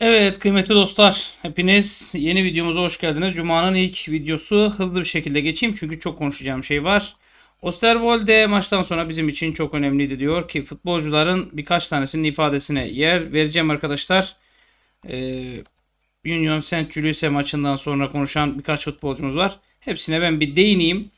Evet kıymetli dostlar hepiniz yeni videomuza hoş geldiniz. Cuma'nın ilk videosu hızlı bir şekilde geçeyim çünkü çok konuşacağım şey var. Osterwolde maçtan sonra bizim için çok önemliydi diyor ki futbolcuların birkaç tanesinin ifadesine yer vereceğim arkadaşlar. Ee, Union Saint Julius'e maçından sonra konuşan birkaç futbolcumuz var. Hepsine ben bir değineyim.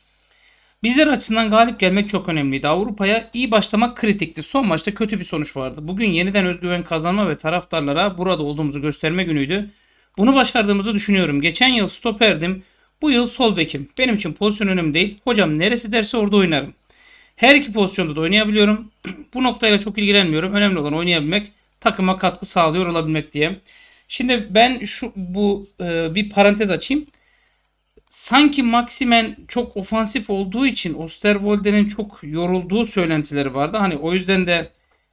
Bizler açısından galip gelmek çok önemliydi. Avrupa'ya iyi başlamak kritikti. Son maçta kötü bir sonuç vardı. Bugün yeniden özgüven kazanma ve taraftarlara burada olduğumuzu gösterme günüydü. Bunu başardığımızı düşünüyorum. Geçen yıl stoperdim. Bu yıl sol bekim. Benim için pozisyon önemli değil. Hocam neresi derse orada oynarım. Her iki pozisyonda da oynayabiliyorum. Bu noktayla çok ilgilenmiyorum. Önemli olan oynayabilmek, takıma katkı sağlıyor olabilmek diye. Şimdi ben şu bu e, bir parantez açayım sanki Maximen çok ofansif olduğu için Osterwolde'nin çok yorulduğu söylentileri vardı. Hani o yüzden de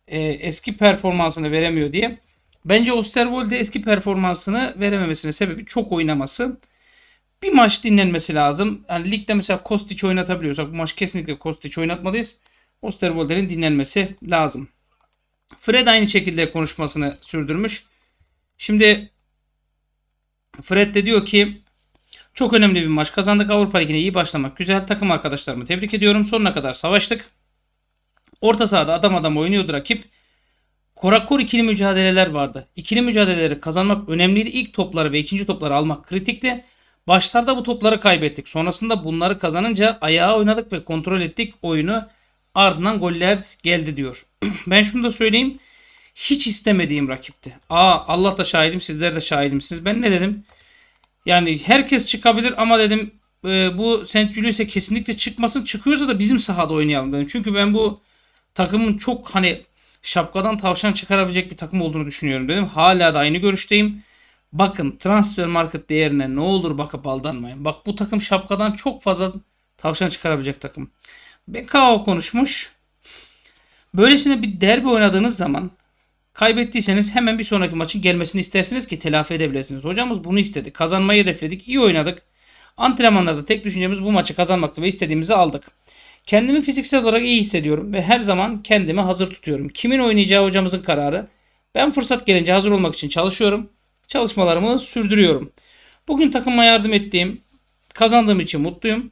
e, eski performansını veremiyor diye. Bence Osterwolde eski performansını verememesinin sebebi çok oynaması. Bir maç dinlenmesi lazım. Yani ligde mesela Kostiç oynatabiliyorsak bu maç kesinlikle Kostiç oynatmalıyız. Osterwolde'nin dinlenmesi lazım. Fred aynı şekilde konuşmasını sürdürmüş. Şimdi Fred de diyor ki çok önemli bir maç kazandık. Avrupa Ligi'ne iyi başlamak güzel. Takım arkadaşlarımı tebrik ediyorum. Sonuna kadar savaştık. Orta sahada adam adam oynuyordu rakip. Korakor ikili mücadeleler vardı. İkili mücadeleleri kazanmak önemliydi. İlk topları ve ikinci topları almak kritikti. Başlarda bu topları kaybettik. Sonrasında bunları kazanınca ayağa oynadık ve kontrol ettik oyunu. Ardından goller geldi diyor. ben şunu da söyleyeyim. Hiç istemediğim rakipti. Aa Allah da şahidim sizler de şahidimsiniz. Ben ne dedim? Yani herkes çıkabilir ama dedim e, bu St. Julius'e kesinlikle çıkmasın. Çıkıyorsa da bizim sahada oynayalım dedim. Çünkü ben bu takımın çok hani şapkadan tavşan çıkarabilecek bir takım olduğunu düşünüyorum dedim. Hala da aynı görüşteyim. Bakın transfer market değerine ne olur bakıp aldanmayın. Bak bu takım şapkadan çok fazla tavşan çıkarabilecek takım. BKO konuşmuş. Böylesine bir derbi oynadığınız zaman Kaybettiyseniz hemen bir sonraki maçın gelmesini istersiniz ki telafi edebilirsiniz. Hocamız bunu istedi. Kazanmayı hedefledik. iyi oynadık. Antrenmanlarda tek düşüncemiz bu maçı kazanmaktı ve istediğimizi aldık. Kendimi fiziksel olarak iyi hissediyorum ve her zaman kendimi hazır tutuyorum. Kimin oynayacağı hocamızın kararı. Ben fırsat gelince hazır olmak için çalışıyorum. Çalışmalarımı sürdürüyorum. Bugün takıma yardım ettiğim, kazandığım için mutluyum.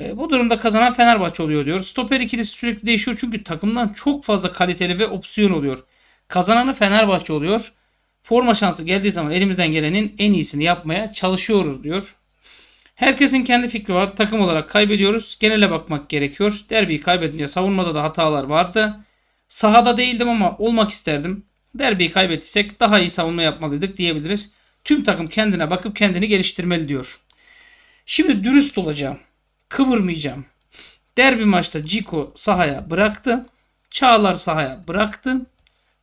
Ee, bu durumda kazanan Fenerbahçe oluyor diyor. Stoper ikilisi sürekli değişiyor çünkü takımdan çok fazla kaliteli ve opsiyon oluyor. Kazananı Fenerbahçe oluyor. Forma şansı geldiği zaman elimizden gelenin en iyisini yapmaya çalışıyoruz diyor. Herkesin kendi fikri var. Takım olarak kaybediyoruz. Genele bakmak gerekiyor. Derbiyi kaybedince savunmada da hatalar vardı. Sahada değildim ama olmak isterdim. Derbiyi kaybettiysek daha iyi savunma yapmalıydık diyebiliriz. Tüm takım kendine bakıp kendini geliştirmeli diyor. Şimdi dürüst olacağım. Kıvırmayacağım. Derbi maçta Ciko sahaya bıraktı. Çağlar sahaya bıraktı.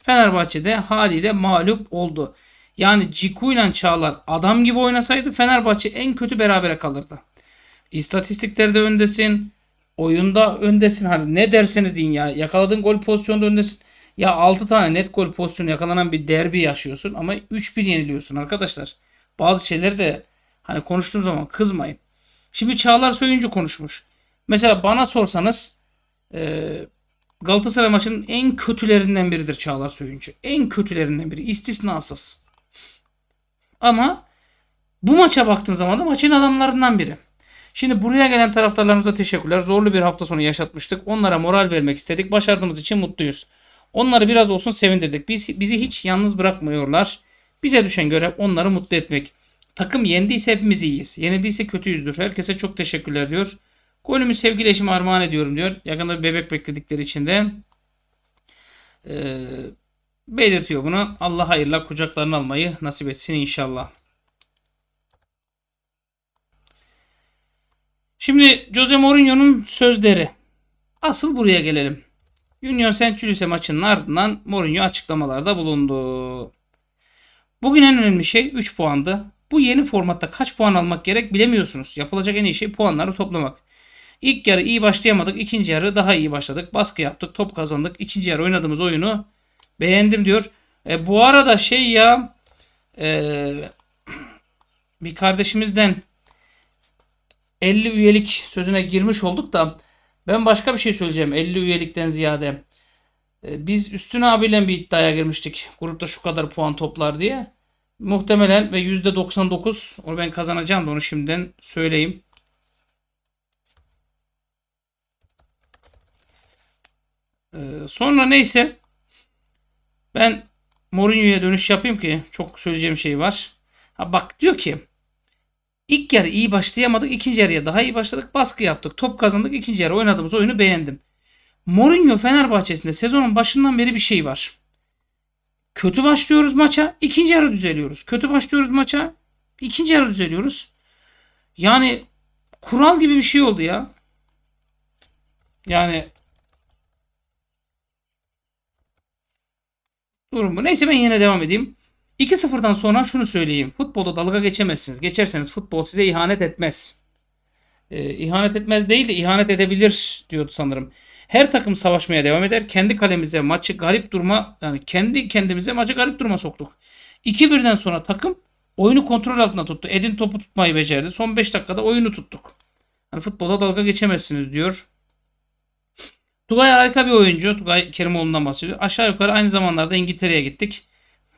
Fenerbahçe'de haliyle mağlup oldu. Yani Ciku ile Çağlar adam gibi oynasaydı Fenerbahçe en kötü berabere kalırdı. İstatistiklerde öndesin. Oyunda öndesin. Hani ne derseniz deyin ya. Yakaladığın gol pozisyonda öndesin. Ya 6 tane net gol pozisyonu yakalanan bir derbi yaşıyorsun ama 3-1 yeniliyorsun arkadaşlar. Bazı şeyleri de hani konuştuğum zaman kızmayın. Şimdi Çağlar Söyüncü konuşmuş. Mesela bana sorsanız e, Galatasaray maçının en kötülerinden biridir Çağlar Söyüncü. En kötülerinden biri. istisnasız. Ama bu maça baktığın zaman da maçın adamlarından biri. Şimdi buraya gelen taraftarlarımıza teşekkürler. Zorlu bir hafta sonu yaşatmıştık. Onlara moral vermek istedik. Başardığımız için mutluyuz. Onları biraz olsun sevindirdik. Biz, bizi hiç yalnız bırakmıyorlar. Bize düşen görev onları mutlu etmek. Takım yendiyse hepimiz iyiyiz. Yenildiyse kötüyüzdür. Herkese çok teşekkürler diyor. Golümü sevgili eşime armağan ediyorum diyor. Yakında bir bebek bekledikleri için de e, belirtiyor bunu. Allah hayırla kucaklarını almayı nasip etsin inşallah. Şimdi Jose Mourinho'nun sözleri. Asıl buraya gelelim. Union St. Julius'e maçının ardından Mourinho açıklamalarda bulundu. Bugün en önemli şey 3 puandı. Bu yeni formatta kaç puan almak gerek bilemiyorsunuz. Yapılacak en iyi şey puanları toplamak. İlk yarı iyi başlayamadık. ikinci yarı daha iyi başladık. Baskı yaptık. Top kazandık. İkinci yarı oynadığımız oyunu beğendim diyor. E, bu arada şey ya e, bir kardeşimizden 50 üyelik sözüne girmiş olduk da ben başka bir şey söyleyeceğim 50 üyelikten ziyade. E, biz Üstün abiyle bir iddiaya girmiştik. Grupta şu kadar puan toplar diye. Muhtemelen ve %99 onu ben kazanacağım da onu şimdiden söyleyeyim. Ee, sonra neyse ben Mourinho'ya dönüş yapayım ki çok söyleyeceğim şey var. Ha bak diyor ki ilk yarı iyi başlayamadık. ikinci yarıya daha iyi başladık. Baskı yaptık. Top kazandık. ikinci yarı oynadığımız oyunu beğendim. Mourinho Fenerbahçe'sinde sezonun başından beri bir şey var. Kötü başlıyoruz maça. ikinci yarı düzeliyoruz. Kötü başlıyoruz maça. ikinci yarı düzeliyoruz. Yani kural gibi bir şey oldu ya. Yani Durum bu. Neyse ben yine devam edeyim. 2-0'dan sonra şunu söyleyeyim. Futbolda dalga geçemezsiniz. Geçerseniz futbol size ihanet etmez. Ee, ihanet etmez değil de ihanet edebilir diyordu sanırım. Her takım savaşmaya devam eder. Kendi kalemize maçı garip durma yani kendi kendimize maçı garip duruma soktuk. 2-1'den sonra takım oyunu kontrol altına tuttu. Edin topu tutmayı becerdi. Son 5 dakikada oyunu tuttuk. Yani futbolda dalga geçemezsiniz diyor. Tugay harika bir oyuncu. Tugay Kerimoğlu'ndan bahsediyor. Aşağı yukarı aynı zamanlarda İngiltere'ye gittik.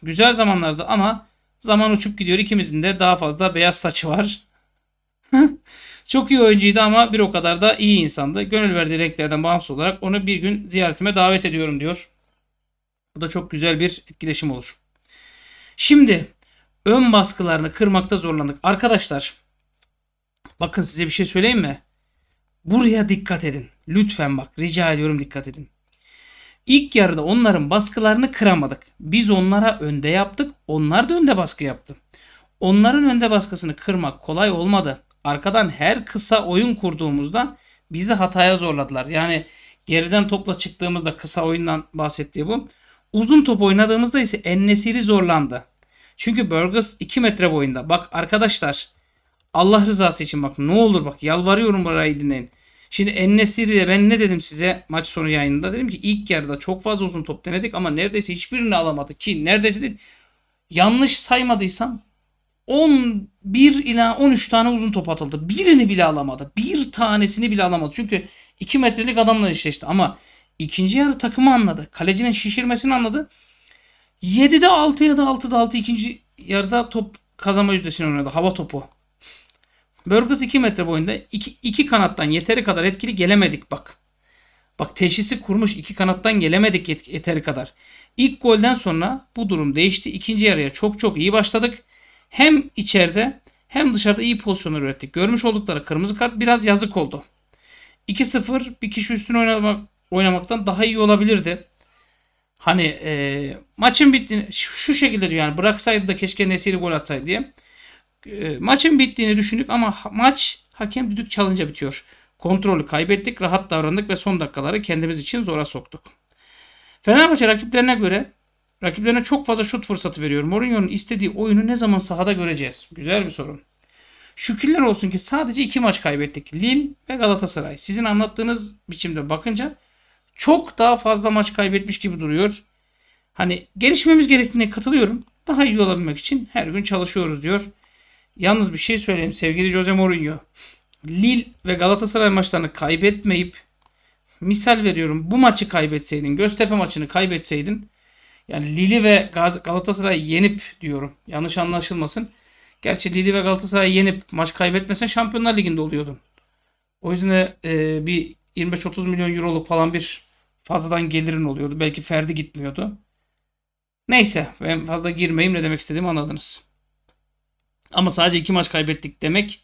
Güzel zamanlarda. ama zaman uçup gidiyor. İkimizin de daha fazla beyaz saçı var. Çok iyi oyuncuydu ama bir o kadar da iyi insandı. Gönül verdiği renklerden bağımsız olarak onu bir gün ziyaretime davet ediyorum diyor. Bu da çok güzel bir etkileşim olur. Şimdi ön baskılarını kırmakta zorlandık. Arkadaşlar bakın size bir şey söyleyeyim mi? Buraya dikkat edin. Lütfen bak rica ediyorum dikkat edin. İlk yarıda onların baskılarını kıramadık. Biz onlara önde yaptık. Onlar da önde baskı yaptı. Onların önde baskısını kırmak kolay olmadı. Arkadan her kısa oyun kurduğumuzda bizi hataya zorladılar. Yani geriden topla çıktığımızda kısa oyundan bahsettiği bu. Uzun top oynadığımızda ise Ennesiri zorlandı. Çünkü Burgess 2 metre boyunda. Bak arkadaşlar Allah rızası için bak, ne olur bak yalvarıyorum burayı dinleyin. Şimdi de ben ne dedim size maç sonu yayınında? Dedim ki ilk yarıda çok fazla uzun top denedik ama neredeyse hiçbirini alamadık ki neredeyse değil. Yanlış saymadıysam 11 ila 13 tane uzun top atıldı. Birini bile alamadı. Bir tanesini bile alamadı. Çünkü 2 metrelik adamla eşleşti ama ikinci yarı takımı anladı. Kalecinin şişirmesini anladı. 7'de 6 ya da 6'da 6 ikinci yarıda top kazanma yüzdesini oynadı. Hava topu. Burgess 2 metre boyunda iki, iki kanattan yeteri kadar etkili gelemedik bak. Bak teşhisi kurmuş iki kanattan gelemedik yet- yeteri kadar. İlk golden sonra bu durum değişti. İkinci yarıya çok çok iyi başladık. Hem içeride hem dışarıda iyi pozisyonlar ürettik. Görmüş oldukları kırmızı kart biraz yazık oldu. 2-0 bir kişi üstüne oynamak, oynamaktan daha iyi olabilirdi. Hani e, maçın bittiğini şu, şu şekilde diyor yani bıraksaydı da keşke Nesiri gol atsaydı diye. Ee, maçın bittiğini düşündük ama maç hakem düdük çalınca bitiyor. Kontrolü kaybettik, rahat davrandık ve son dakikaları kendimiz için zora soktuk. Fenerbahçe rakiplerine göre rakiplerine çok fazla şut fırsatı veriyor. Mourinho'nun istediği oyunu ne zaman sahada göreceğiz? Güzel bir sorun. Şükürler olsun ki sadece iki maç kaybettik. Lille ve Galatasaray. Sizin anlattığınız biçimde bakınca çok daha fazla maç kaybetmiş gibi duruyor. Hani gelişmemiz gerektiğine katılıyorum. Daha iyi olabilmek için her gün çalışıyoruz diyor. Yalnız bir şey söyleyeyim sevgili Jose Mourinho. Lille ve Galatasaray maçlarını kaybetmeyip misal veriyorum bu maçı kaybetseydin Göztepe maçını kaybetseydin yani Lille ve Galatasaray yenip diyorum yanlış anlaşılmasın. Gerçi Lille ve Galatasaray yenip maç kaybetmesen Şampiyonlar Ligi'nde oluyordun. O yüzden e, bir 25-30 milyon euroluk falan bir fazladan gelirin oluyordu. Belki Ferdi gitmiyordu. Neyse ben fazla girmeyeyim ne demek istediğimi anladınız. Ama sadece iki maç kaybettik demek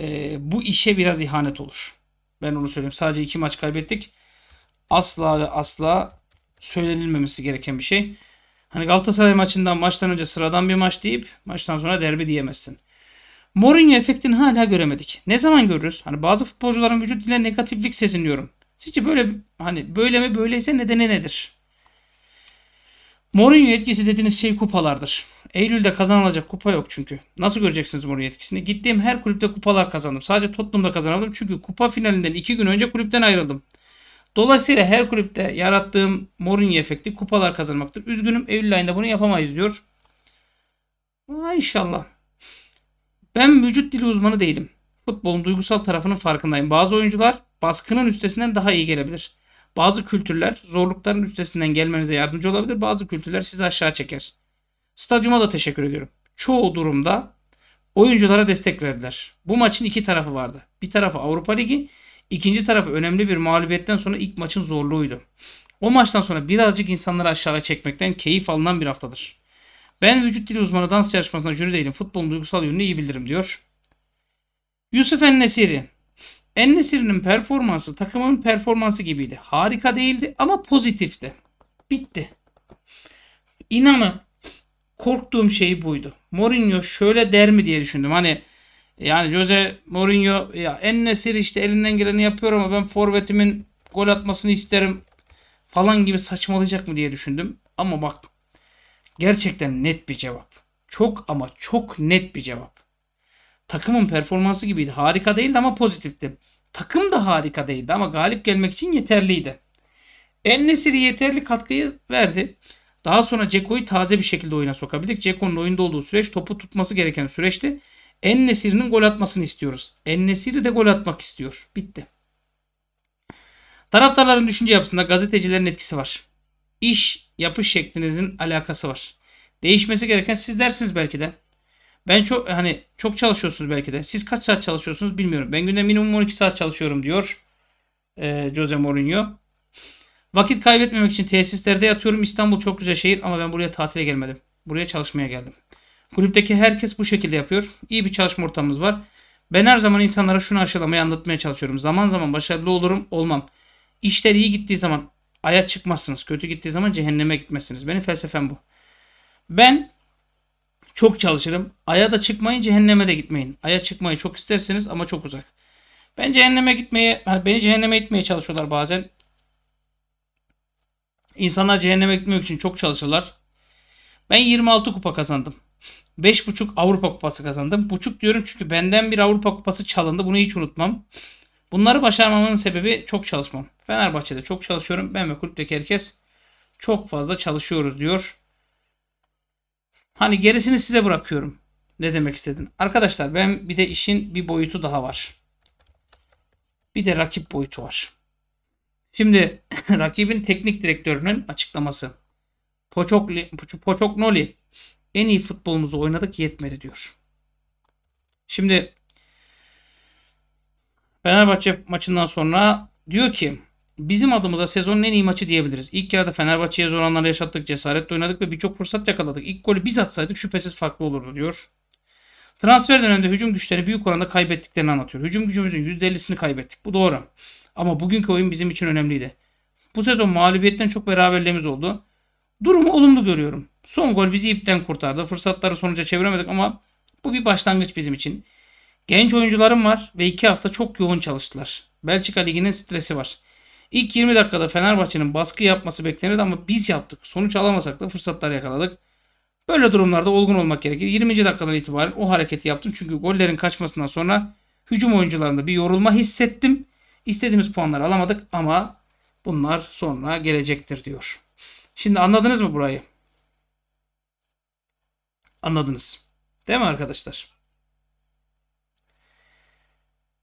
e, bu işe biraz ihanet olur. Ben onu söyleyeyim. Sadece iki maç kaybettik. Asla ve asla söylenilmemesi gereken bir şey. Hani Galatasaray maçından maçtan önce sıradan bir maç deyip maçtan sonra derbi diyemezsin. Mourinho efektini hala göremedik. Ne zaman görürüz? Hani bazı futbolcuların vücut dile negatiflik sezinliyorum. Sizce böyle hani böyle mi böyleyse nedeni nedir? Mourinho etkisi dediğiniz şey kupalardır. Eylül'de kazanılacak kupa yok çünkü. Nasıl göreceksiniz Mourinho etkisini? Gittiğim her kulüpte kupalar kazandım. Sadece Tottenham'da kazanamadım. Çünkü kupa finalinden 2 gün önce kulüpten ayrıldım. Dolayısıyla her kulüpte yarattığım Mourinho efekti kupalar kazanmaktır. Üzgünüm Eylül ayında bunu yapamayız diyor. Aa, inşallah. Ben vücut dili uzmanı değilim. Futbolun duygusal tarafının farkındayım. Bazı oyuncular baskının üstesinden daha iyi gelebilir. Bazı kültürler zorlukların üstesinden gelmenize yardımcı olabilir. Bazı kültürler sizi aşağı çeker. Stadyuma da teşekkür ediyorum. Çoğu durumda oyunculara destek verdiler. Bu maçın iki tarafı vardı. Bir tarafı Avrupa Ligi, ikinci tarafı önemli bir mağlubiyetten sonra ilk maçın zorluğuydu. O maçtan sonra birazcık insanları aşağı çekmekten keyif alınan bir haftadır. Ben vücut dili uzmanı dans yarışmasına jüri değilim. Futbolun duygusal yönünü iyi bilirim diyor. Yusuf Ennesiri Ennesir'in performansı takımın performansı gibiydi. Harika değildi ama pozitifti. Bitti. İnanın korktuğum şey buydu. Mourinho şöyle der mi diye düşündüm. Hani yani Jose Mourinho ya Ennesir işte elinden geleni yapıyor ama ben forvetimin gol atmasını isterim falan gibi saçmalayacak mı diye düşündüm. Ama bak gerçekten net bir cevap. Çok ama çok net bir cevap takımın performansı gibiydi. Harika değildi ama pozitifti. Takım da harika değildi ama galip gelmek için yeterliydi. Ennesiri yeterli katkıyı verdi. Daha sonra Ceko'yu taze bir şekilde oyuna sokabildik. Ceko'nun oyunda olduğu süreç topu tutması gereken süreçti. Ennesiri'nin gol atmasını istiyoruz. Ennesiri de gol atmak istiyor. Bitti. Taraftarların düşünce yapısında gazetecilerin etkisi var. İş, yapış şeklinizin alakası var. Değişmesi gereken siz dersiniz belki de. Ben çok hani çok çalışıyorsunuz belki de. Siz kaç saat çalışıyorsunuz bilmiyorum. Ben günde minimum 12 saat çalışıyorum diyor e, Jose Mourinho. Vakit kaybetmemek için tesislerde yatıyorum. İstanbul çok güzel şehir ama ben buraya tatile gelmedim. Buraya çalışmaya geldim. Kulüpteki herkes bu şekilde yapıyor. İyi bir çalışma ortamımız var. Ben her zaman insanlara şunu aşılamaya anlatmaya çalışıyorum. Zaman zaman başarılı olurum olmam. İşler iyi gittiği zaman aya çıkmazsınız. Kötü gittiği zaman cehenneme gitmezsiniz. Benim felsefem bu. Ben çok çalışırım. Ay'a da çıkmayın cehenneme de gitmeyin. Ay'a çıkmayı çok isterseniz ama çok uzak. Ben cehenneme gitmeye, yani beni cehenneme gitmeye çalışıyorlar bazen. İnsanlar cehenneme gitmek için çok çalışırlar. Ben 26 kupa kazandım. 5.5 Avrupa Kupası kazandım. Buçuk diyorum çünkü benden bir Avrupa Kupası çalındı. Bunu hiç unutmam. Bunları başarmamın sebebi çok çalışmam. Fenerbahçe'de çok çalışıyorum. Ben ve kulüpteki herkes çok fazla çalışıyoruz diyor. Hani gerisini size bırakıyorum. Ne demek istedin? Arkadaşlar ben bir de işin bir boyutu daha var. Bir de rakip boyutu var. Şimdi rakibin teknik direktörünün açıklaması. Poçokli, Noli en iyi futbolumuzu oynadık yetmedi diyor. Şimdi Fenerbahçe maçından sonra diyor ki Bizim adımıza sezonun en iyi maçı diyebiliriz. İlk yarıda Fenerbahçe'ye zor anlar yaşattık, cesaretle oynadık ve birçok fırsat yakaladık. İlk golü biz atsaydık şüphesiz farklı olurdu diyor. Transfer döneminde hücum güçlerini büyük oranda kaybettiklerini anlatıyor. Hücum gücümüzün %50'sini kaybettik. Bu doğru. Ama bugünkü oyun bizim için önemliydi. Bu sezon mağlubiyetten çok beraberliğimiz oldu. Durumu olumlu görüyorum. Son gol bizi ipten kurtardı. Fırsatları sonuca çeviremedik ama bu bir başlangıç bizim için. Genç oyuncularım var ve iki hafta çok yoğun çalıştılar. Belçika Ligi'nin stresi var. İlk 20 dakikada Fenerbahçe'nin baskı yapması beklenirdi ama biz yaptık. Sonuç alamasak da fırsatlar yakaladık. Böyle durumlarda olgun olmak gerekir. 20. dakikadan itibaren o hareketi yaptım. Çünkü gollerin kaçmasından sonra hücum oyuncularında bir yorulma hissettim. İstediğimiz puanları alamadık ama bunlar sonra gelecektir diyor. Şimdi anladınız mı burayı? Anladınız. Değil mi arkadaşlar?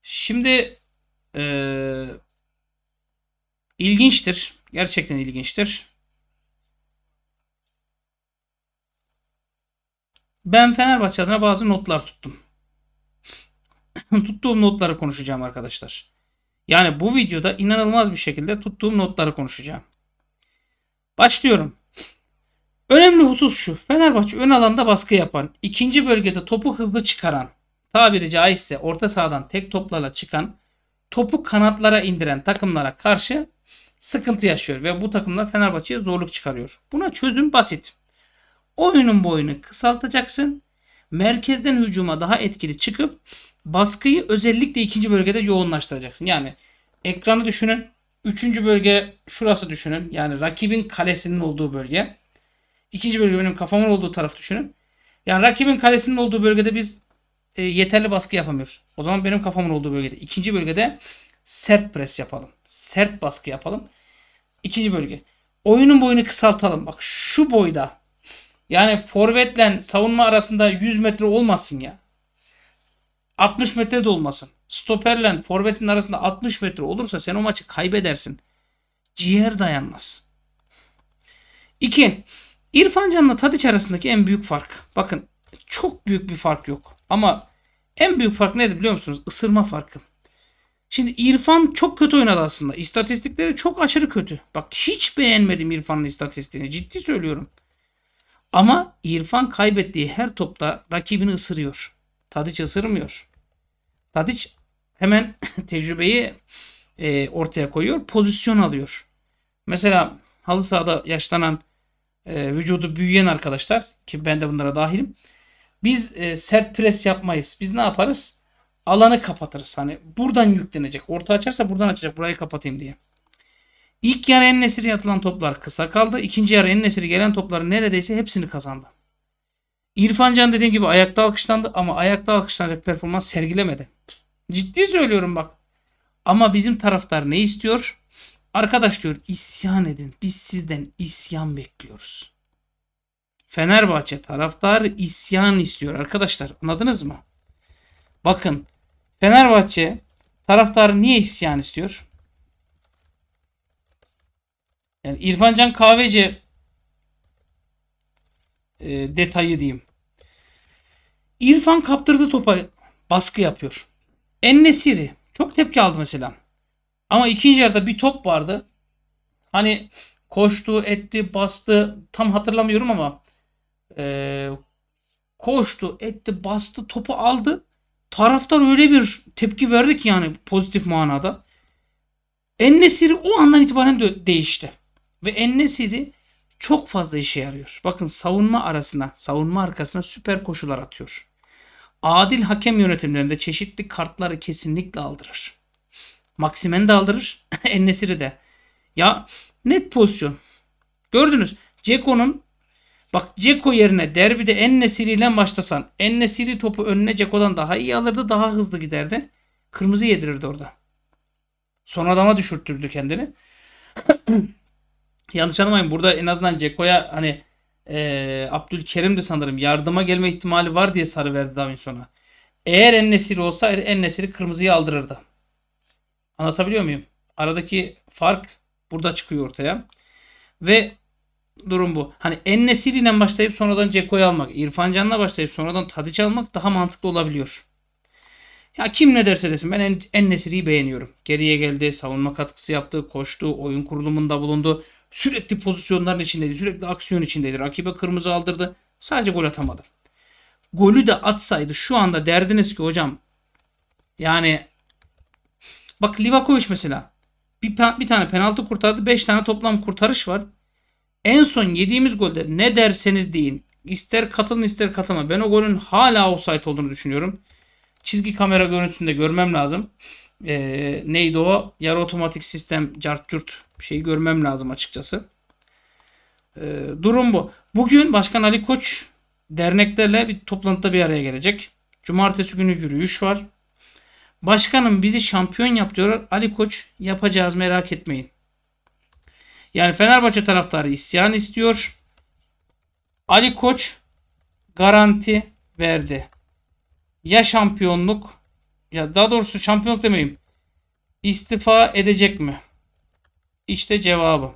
Şimdi ee, İlginçtir. Gerçekten ilginçtir. Ben Fenerbahçe adına bazı notlar tuttum. tuttuğum notları konuşacağım arkadaşlar. Yani bu videoda inanılmaz bir şekilde tuttuğum notları konuşacağım. Başlıyorum. Önemli husus şu. Fenerbahçe ön alanda baskı yapan, ikinci bölgede topu hızlı çıkaran, tabiri caizse orta sahadan tek toplarla çıkan, topu kanatlara indiren takımlara karşı sıkıntı yaşıyor ve bu takımlar Fenerbahçe'ye zorluk çıkarıyor. Buna çözüm basit. Oyunun boyunu kısaltacaksın. Merkezden hücuma daha etkili çıkıp baskıyı özellikle ikinci bölgede yoğunlaştıracaksın. Yani ekranı düşünün. Üçüncü bölge şurası düşünün. Yani rakibin kalesinin olduğu bölge. İkinci bölge benim kafamın olduğu taraf düşünün. Yani rakibin kalesinin olduğu bölgede biz e, yeterli baskı yapamıyoruz. O zaman benim kafamın olduğu bölgede. ikinci bölgede Sert pres yapalım. Sert baskı yapalım. İkinci bölge. Oyunun boyunu kısaltalım. Bak şu boyda. Yani forvetle savunma arasında 100 metre olmasın ya. 60 metre de olmasın. Stoperle forvetin arasında 60 metre olursa sen o maçı kaybedersin. Ciğer dayanmaz. 2. İrfan Can'la Tadiç arasındaki en büyük fark. Bakın çok büyük bir fark yok. Ama en büyük fark nedir biliyor musunuz? Isırma farkı. Şimdi İrfan çok kötü oynadı aslında. İstatistikleri çok aşırı kötü. Bak hiç beğenmedim İrfan'ın istatistiğini. Ciddi söylüyorum. Ama İrfan kaybettiği her topta rakibini ısırıyor. Tadiç ısırmıyor. Tadiç hemen tecrübeyi e, ortaya koyuyor. Pozisyon alıyor. Mesela halı sahada yaşlanan e, vücudu büyüyen arkadaşlar ki ben de bunlara dahilim. Biz e, sert pres yapmayız. Biz ne yaparız? alanı kapatırız. Hani buradan yüklenecek. Orta açarsa buradan açacak. Burayı kapatayım diye. İlk yarı en nesiri atılan toplar kısa kaldı. İkinci yarı en nesiri gelen topların neredeyse hepsini kazandı. İrfan Can dediğim gibi ayakta alkışlandı ama ayakta alkışlanacak performans sergilemedi. Ciddi söylüyorum bak. Ama bizim taraftar ne istiyor? Arkadaş diyor isyan edin. Biz sizden isyan bekliyoruz. Fenerbahçe taraftarı isyan istiyor arkadaşlar. Anladınız mı? Bakın Fenerbahçe taraftarı niye isyan istiyor? Yani İrfancan Kahveci e, detayı diyeyim. İrfan kaptırdı topa baskı yapıyor. Ennesiri çok tepki aldı mesela. Ama ikinci yarıda bir top vardı. Hani koştu, etti, bastı. Tam hatırlamıyorum ama e, koştu, etti, bastı, topu aldı taraftar öyle bir tepki verdi ki yani pozitif manada. Ennesiri o andan itibaren de değişti. Ve Ennesiri çok fazla işe yarıyor. Bakın savunma arasına, savunma arkasına süper koşular atıyor. Adil hakem yönetimlerinde çeşitli kartları kesinlikle aldırır. Maksimen de aldırır, Ennesiri de. Ya net pozisyon. Gördünüz. Ceko'nun Bak Ceko yerine derbide nesiriyle ile en nesiri topu önüne Ceko'dan daha iyi alırdı daha hızlı giderdi. Kırmızı yedirirdi orada. Son adama düşürttürdü kendini. Yanlış anlamayın burada en azından Ceko'ya hani e, Abdülkerim de sanırım yardıma gelme ihtimali var diye sarı verdi Davinson'a. Eğer en Ennesiri olsa nesiri kırmızıyı aldırırdı. Anlatabiliyor muyum? Aradaki fark burada çıkıyor ortaya. Ve durum bu. Hani en nesiliyle başlayıp sonradan Ceko'yu almak, İrfan Can'la başlayıp sonradan Tadiç almak daha mantıklı olabiliyor. Ya kim ne derse desin ben en, en beğeniyorum. Geriye geldi, savunma katkısı yaptı, koştu, oyun kurulumunda bulundu. Sürekli pozisyonların içindeydi, sürekli aksiyon içindeydi. Rakibe kırmızı aldırdı. Sadece gol atamadı. Golü de atsaydı şu anda derdiniz ki hocam yani bak Livakovic mesela bir, bir tane penaltı kurtardı. 5 tane toplam kurtarış var. En son yediğimiz golde ne derseniz deyin. İster katılın ister katılma. Ben o golün hala offside olduğunu düşünüyorum. Çizgi kamera görüntüsünde görmem lazım. Ee, neydi o? Yarı otomatik sistem cart curt şeyi görmem lazım açıkçası. Ee, durum bu. Bugün Başkan Ali Koç derneklerle bir toplantıda bir araya gelecek. Cumartesi günü yürüyüş var. Başkanım bizi şampiyon yap diyorlar. Ali Koç yapacağız merak etmeyin. Yani Fenerbahçe taraftarı isyan istiyor. Ali Koç garanti verdi. Ya şampiyonluk ya daha doğrusu şampiyonluk demeyeyim. İstifa edecek mi? İşte cevabı.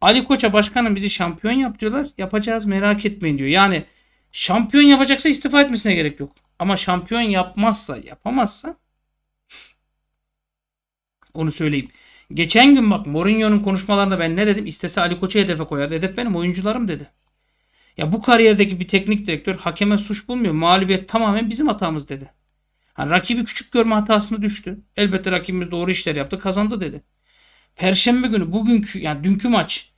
Ali Koç'a başkanım bizi şampiyon yap diyorlar. Yapacağız merak etmeyin diyor. Yani şampiyon yapacaksa istifa etmesine gerek yok. Ama şampiyon yapmazsa yapamazsa onu söyleyeyim. Geçen gün bak Mourinho'nun konuşmalarında ben ne dedim? İstese Ali Koç'u hedefe koyardı. Hedef benim oyuncularım dedi. Ya bu kariyerdeki bir teknik direktör hakeme suç bulmuyor. Mağlubiyet tamamen bizim hatamız dedi. Hani rakibi küçük görme hatasını düştü. Elbette rakibimiz doğru işler yaptı. Kazandı dedi. Perşembe günü bugünkü yani dünkü maç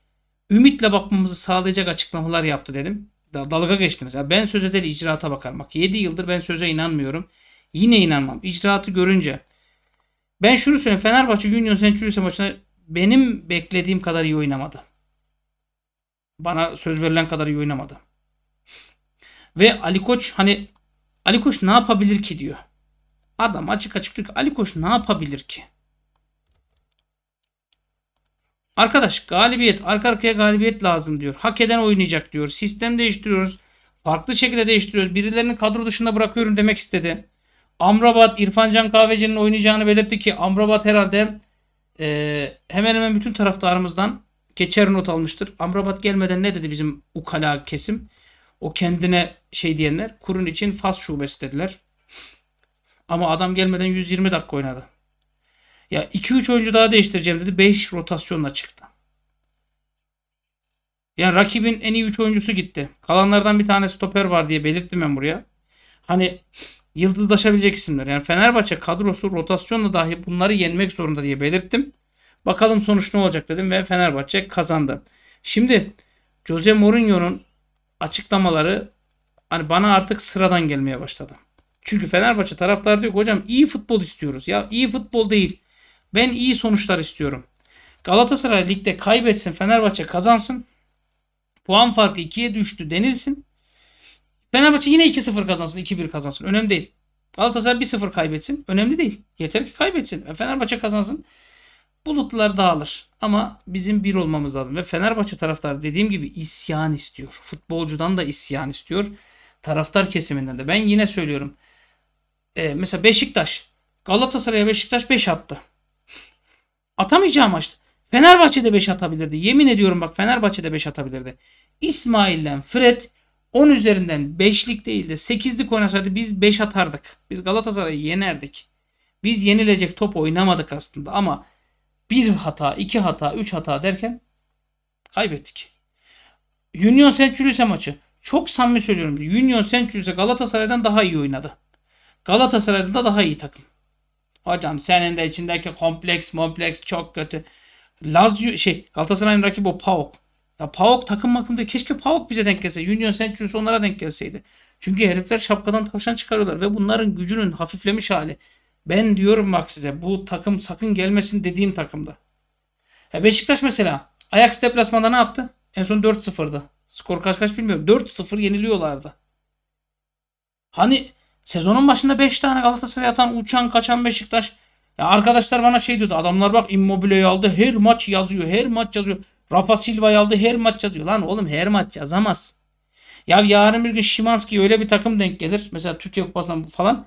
ümitle bakmamızı sağlayacak açıklamalar yaptı dedim. Dalga geçtiniz. Ya ben söz edeli icraata bakarım. Bak 7 yıldır ben söze inanmıyorum. Yine inanmam. İcraatı görünce ben şunu söyleyeyim. Fenerbahçe Union Centurions'e maçına benim beklediğim kadar iyi oynamadı. Bana söz verilen kadar iyi oynamadı. Ve Ali Koç hani Ali Koç ne yapabilir ki diyor. Adam açık açık diyor ki Ali Koç ne yapabilir ki? Arkadaş galibiyet arka arkaya galibiyet lazım diyor. Hak eden oynayacak diyor. Sistem değiştiriyoruz. Farklı şekilde değiştiriyoruz. Birilerini kadro dışında bırakıyorum demek istedi. Amrabat İrfancan Kahveci'nin oynayacağını belirtti ki Amrabat herhalde e, hemen hemen bütün taraftarımızdan geçer not almıştır. Amrabat gelmeden ne dedi bizim ukala kesim? O kendine şey diyenler. Kurun için Fas şubesi dediler. Ama adam gelmeden 120 dakika oynadı. Ya 2-3 oyuncu daha değiştireceğim dedi. 5 rotasyonla çıktı. Yani rakibin en iyi 3 oyuncusu gitti. Kalanlardan bir tane stoper var diye belirttim ben buraya. Hani yıldızlaşabilecek isimler. Yani Fenerbahçe kadrosu rotasyonla dahi bunları yenmek zorunda diye belirttim. Bakalım sonuç ne olacak dedim ve Fenerbahçe kazandı. Şimdi Jose Mourinho'nun açıklamaları hani bana artık sıradan gelmeye başladı. Çünkü Fenerbahçe taraftar diyor ki hocam iyi futbol istiyoruz. Ya iyi futbol değil. Ben iyi sonuçlar istiyorum. Galatasaray ligde kaybetsin Fenerbahçe kazansın. Puan farkı 2'ye düştü denilsin. Fenerbahçe yine 2-0 kazansın, 2-1 kazansın. Önemli değil. Galatasaray 1-0 kaybetsin. Önemli değil. Yeter ki kaybetsin. E, Fenerbahçe kazansın. Bulutlar dağılır. Ama bizim bir olmamız lazım. Ve Fenerbahçe taraftarı dediğim gibi isyan istiyor. Futbolcudan da isyan istiyor. Taraftar kesiminden de. Ben yine söylüyorum. Ee, mesela Beşiktaş. Galatasaray'a Beşiktaş 5 attı. Atamayacağı maçtı. Fenerbahçe'de 5 atabilirdi. Yemin ediyorum bak Fenerbahçe'de 5 atabilirdi. İsmail'den Fred 10 üzerinden 5'lik değil de 8'lik oynasaydı biz 5 atardık. Biz Galatasaray'ı yenerdik. Biz yenilecek top oynamadık aslında ama bir hata, iki hata, üç hata derken kaybettik. Union Centurios'e maçı. Çok samimi söylüyorum. Union Centurios'e Galatasaray'dan daha iyi oynadı. Galatasaray'dan da daha iyi takım. Hocam senin de içindeki kompleks, kompleks çok kötü. Lazio şey Galatasaray'ın rakibi o PAOK. Ya Pauk takım makımda keşke Pauk bize denk gelse. Union Centurions onlara denk gelseydi. Çünkü herifler şapkadan tavşan çıkarıyorlar ve bunların gücünün hafiflemiş hali. Ben diyorum bak size bu takım sakın gelmesin dediğim takımda. Ya Beşiktaş mesela Ajax deplasmanda ne yaptı? En son 4-0'dı. Skor kaç kaç bilmiyorum. 4-0 yeniliyorlardı. Hani sezonun başında 5 tane Galatasaray atan uçan kaçan Beşiktaş. Ya arkadaşlar bana şey diyordu. Adamlar bak Immobile'yi aldı. Her maç yazıyor. Her maç yazıyor. Rafa Silva'yı aldı her maç yazıyor. Lan oğlum her maç yazamaz. Ya yarın bir gün Şimanski öyle bir takım denk gelir. Mesela Türkiye Kupası'ndan falan.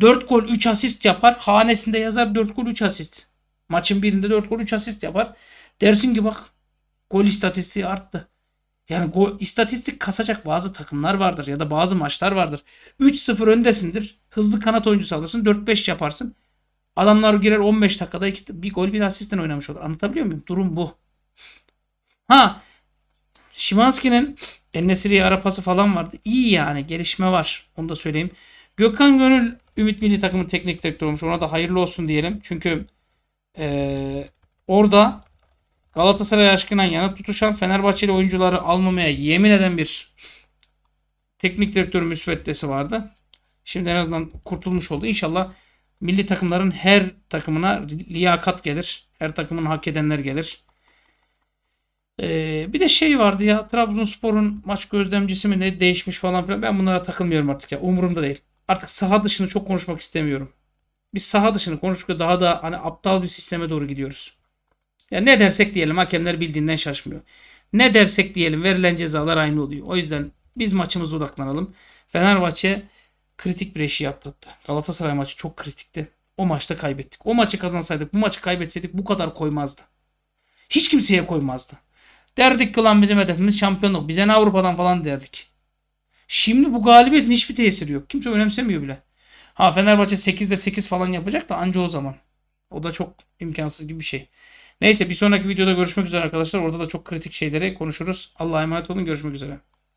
4 gol 3 asist yapar. Hanesinde yazar 4 gol 3 asist. Maçın birinde 4 gol 3 asist yapar. Dersin ki bak gol istatistiği arttı. Yani gol, istatistik kasacak bazı takımlar vardır ya da bazı maçlar vardır. 3-0 öndesindir. Hızlı kanat oyuncusu alırsın. 4-5 yaparsın. Adamlar girer 15 dakikada iki, bir gol bir asisten oynamış olur. Anlatabiliyor muyum? Durum bu. Ha Şimanski'nin Ennesiri'ye arapası falan vardı. İyi yani gelişme var. Onu da söyleyeyim. Gökhan Gönül Ümit Milli Takımı teknik direktörü olmuş. Ona da hayırlı olsun diyelim. Çünkü ee, orada Galatasaray aşkından yanıp tutuşan Fenerbahçeli oyuncuları almamaya yemin eden bir teknik direktörü müsveddesi vardı. Şimdi en azından kurtulmuş oldu. İnşallah milli takımların her takımına liyakat gelir. Her takımın hak edenler gelir. Ee, bir de şey vardı ya Trabzonspor'un maç gözlemcisi mi ne değişmiş falan filan. Ben bunlara takılmıyorum artık ya. Umurumda değil. Artık saha dışını çok konuşmak istemiyorum. Biz saha dışını konuştukça daha da hani aptal bir sisteme doğru gidiyoruz. Ya ne dersek diyelim hakemler bildiğinden şaşmıyor. Ne dersek diyelim verilen cezalar aynı oluyor. O yüzden biz maçımıza odaklanalım. Fenerbahçe kritik bir eşiği atlattı. Galatasaray maçı çok kritikti. O maçta kaybettik. O maçı kazansaydık, bu maçı kaybetseydik bu kadar koymazdı. Hiç kimseye koymazdı. Derdik ki lan bizim hedefimiz şampiyonluk. Bize ne Avrupa'dan falan derdik. Şimdi bu galibiyetin hiçbir tesiri yok. Kimse önemsemiyor bile. Ha Fenerbahçe 8'de 8 falan yapacak da anca o zaman. O da çok imkansız gibi bir şey. Neyse bir sonraki videoda görüşmek üzere arkadaşlar. Orada da çok kritik şeyleri konuşuruz. Allah'a emanet olun. Görüşmek üzere.